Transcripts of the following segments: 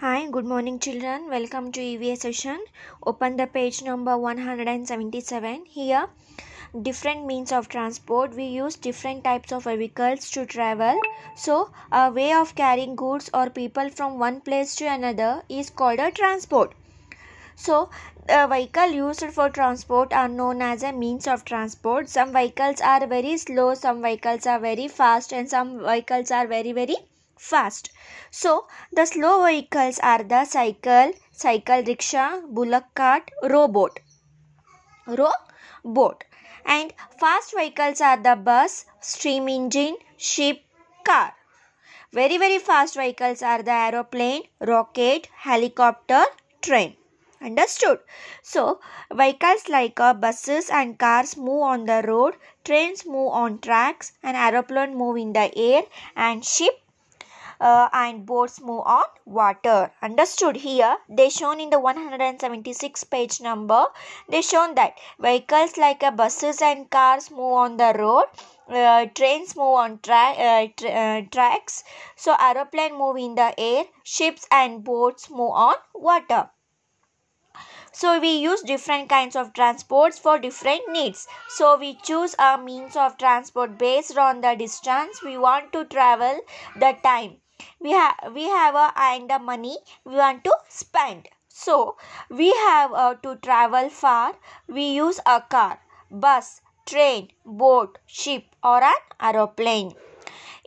Hi, good morning children. Welcome to EVA session. Open the page number 177. Here, different means of transport. We use different types of vehicles to travel. So, a way of carrying goods or people from one place to another is called a transport. So, the vehicle used for transport are known as a means of transport. Some vehicles are very slow, some vehicles are very fast and some vehicles are very very fast. So the slow vehicles are the cycle, cycle rickshaw, bullock cart, row boat, And fast vehicles are the bus, steam engine, ship, car. Very very fast vehicles are the aeroplane, rocket, helicopter, train. Understood? So, vehicles like uh, buses and cars move on the road, trains move on tracks, and aeroplane move in the air, and ship uh, and boats move on water understood here they shown in the 176 page number they shown that vehicles like uh, buses and cars move on the road uh, trains move on tra-, uh, tra uh, tracks so aeroplane move in the air ships and boats move on water so we use different kinds of transports for different needs. So we choose our means of transport based on the distance we want to travel, the time we have we have a and the money we want to spend so we have a uh, to travel far we use a car bus train boat ship or an aeroplane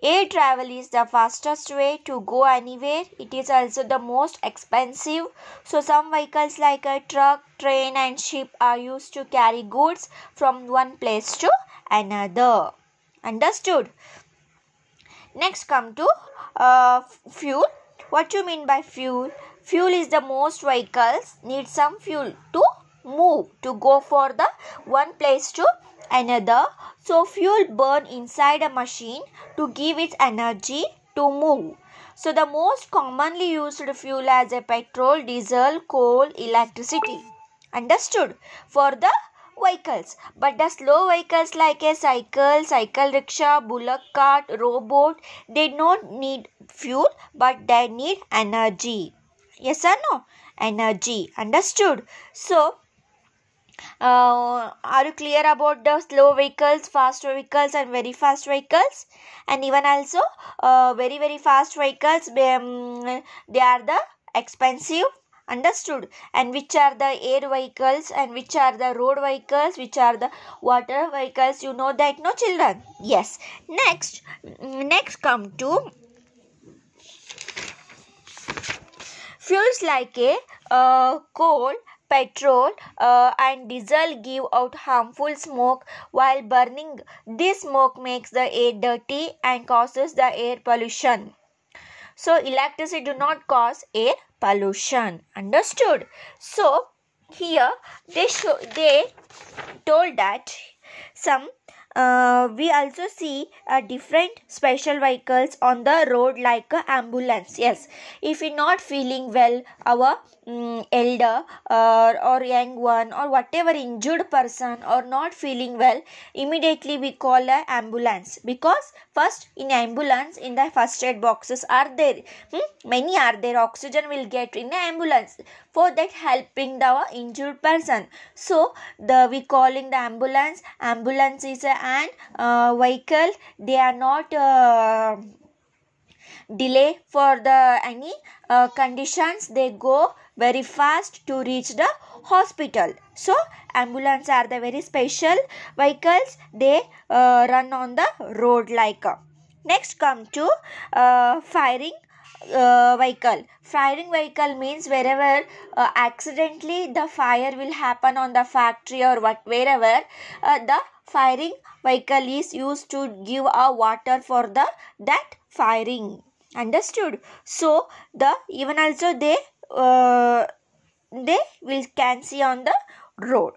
air travel is the fastest way to go anywhere it is also the most expensive so some vehicles like a truck train and ship are used to carry goods from one place to another understood next come to uh, fuel what you mean by fuel fuel is the most vehicles need some fuel to move to go for the one place to another so fuel burn inside a machine to give it energy to move so the most commonly used fuel as a petrol diesel coal electricity understood for the vehicles. But the slow vehicles like a cycle, cycle rickshaw, bullock cart, rowboat, they don't need fuel but they need energy. Yes or no? Energy. Understood? So, uh, are you clear about the slow vehicles fast vehicles and very fast vehicles and even also uh, very very fast vehicles um, they are the expensive understood and which are the air vehicles and which are the road vehicles which are the water vehicles you know that no children yes next next come to fuels like a uh, coal petrol uh, and diesel give out harmful smoke while burning this smoke makes the air dirty and causes the air pollution so electricity do not cause air pollution understood so here they show they told that some uh, we also see uh, different special vehicles on the road like uh, ambulance yes if you're not feeling well our um, elder or young one or whatever injured person or not feeling well immediately we call a ambulance because first in ambulance in the first aid boxes are there hmm? many are there oxygen will get in the ambulance for that helping the injured person so the we calling the ambulance ambulance is a and uh, vehicle they are not uh, delay for the any uh, conditions they go very fast to reach the hospital so ambulance are the very special vehicles they uh, run on the road like uh, next come to uh, firing uh, vehicle firing vehicle means wherever uh, accidentally the fire will happen on the factory or what wherever uh, the firing vehicle is used to give a water for the that firing understood so the even also they uh, they will can see on the road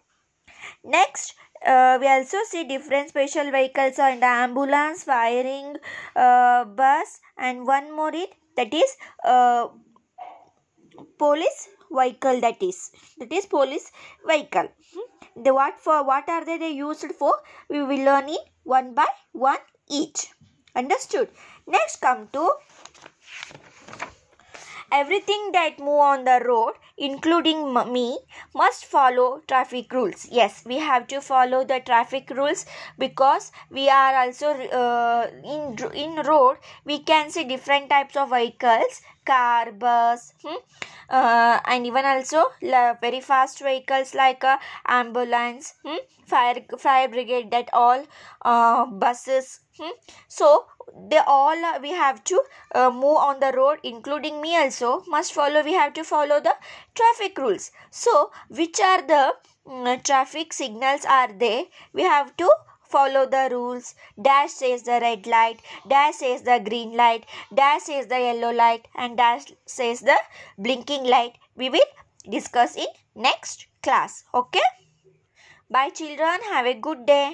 next uh, we also see different special vehicles the ambulance firing uh, bus and one more it that is uh, police vehicle that is that is police vehicle the what for what are they, they used for we will learn in one by one each understood next come to everything that move on the road including me must follow traffic rules yes we have to follow the traffic rules because we are also uh, in in road we can see different types of vehicles car bus hmm? uh, and even also very fast vehicles like uh, ambulance hmm? fire fire brigade that all uh, buses hmm? so they all uh, we have to uh, move on the road including me also must follow we have to follow the traffic rules so which are the uh, traffic signals are they we have to follow the rules dash says the red light dash says the green light dash says the yellow light and dash says the blinking light we will discuss in next class okay bye children have a good day